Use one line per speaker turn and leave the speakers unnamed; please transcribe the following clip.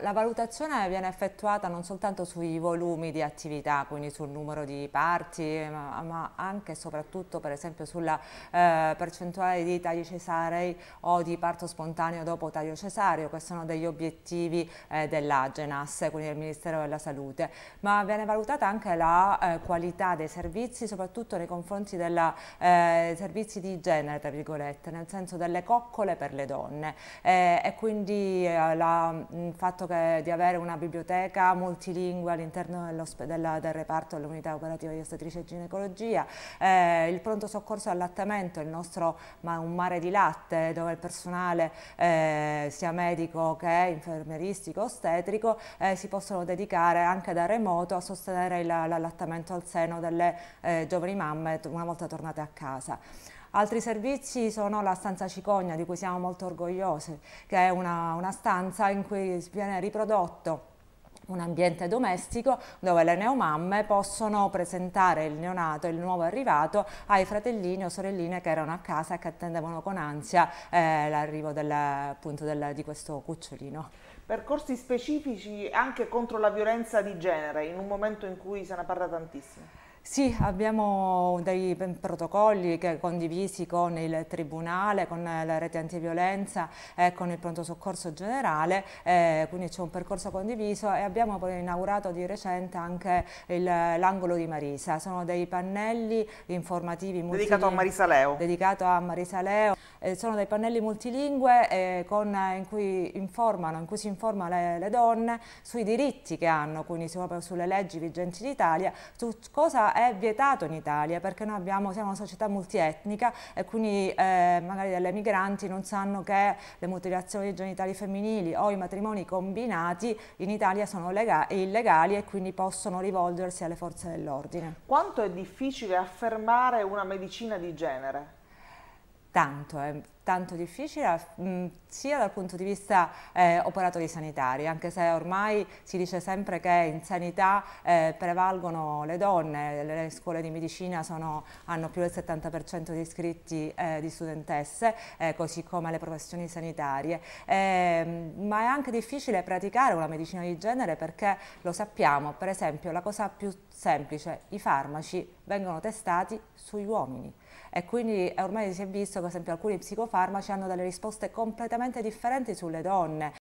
La valutazione viene effettuata non soltanto sui volumi di attività, quindi sul numero di parti, ma, ma anche e soprattutto per esempio sulla eh, percentuale di tagli cesarei o di parto spontaneo dopo taglio cesareo, che sono degli obiettivi eh, dell'Agenas, quindi del Ministero della Salute, ma viene valutata anche la eh, qualità dei servizi, soprattutto nei confronti dei eh, servizi di genere, tra virgolette, nel senso delle coccole per le donne eh, e quindi eh, la, mh, fatto che, di avere una biblioteca multilingue all'interno del reparto dell'unità operativa di ostetrice e ginecologia, eh, il pronto soccorso allattamento, il nostro ma un mare di latte dove il personale eh, sia medico che infermieristico, ostetrico, eh, si possono dedicare anche da remoto a sostenere l'allattamento al seno delle eh, giovani mamme una volta tornate a casa. Altri servizi sono la stanza Cicogna, di cui siamo molto orgogliosi, che è una, una stanza in cui viene riprodotto un ambiente domestico dove le neomamme possono presentare il neonato, il nuovo arrivato, ai fratellini o sorelline che erano a casa e che attendevano con ansia eh, l'arrivo di questo cucciolino. Percorsi
specifici anche contro la violenza di genere, in un momento in cui
se ne parla tantissimo. Sì, abbiamo dei mm, protocolli condivisi con il Tribunale, con la rete antiviolenza e con il pronto soccorso generale, eh, quindi c'è un percorso condiviso e abbiamo poi inaugurato di recente anche l'angolo di Marisa. Sono dei pannelli informativi. Dedicato a Marisa Leo. Dedicato a Marisa Leo eh, sono dei pannelli multilingue eh, con, eh, in, cui informano, in cui si informa le, le, donne sui diritti che hanno, quindi sulle leggi vigenti in Italia, su cosa è vietato in Italia, perché noi abbiamo, siamo una società multietnica e quindi eh, magari delle migranti non sanno che le mutilazioni genitali femminili o i matrimoni combinati in Italia sono illegali e quindi possono rivolgersi alle forze dell'ordine.
Quanto è difficile affermare una medicina di genere?
tanto, eh, tanto difficile mm, sia dal punto di vista eh, operatori sanitari, anche se ormai si dice sempre che in sanità eh, prevalgono le donne, le scuole di medicina sono, hanno più del 70% di iscritti eh, di studentesse, eh, così come le professioni sanitarie, ehm, ma è anche difficile praticare una medicina di genere perché lo sappiamo, per esempio la cosa più semplice, i farmaci vengono testati sugli uomini e quindi ormai si è visto che per esempio alcuni psicofarmaci farmaci hanno delle risposte completamente differenti sulle donne.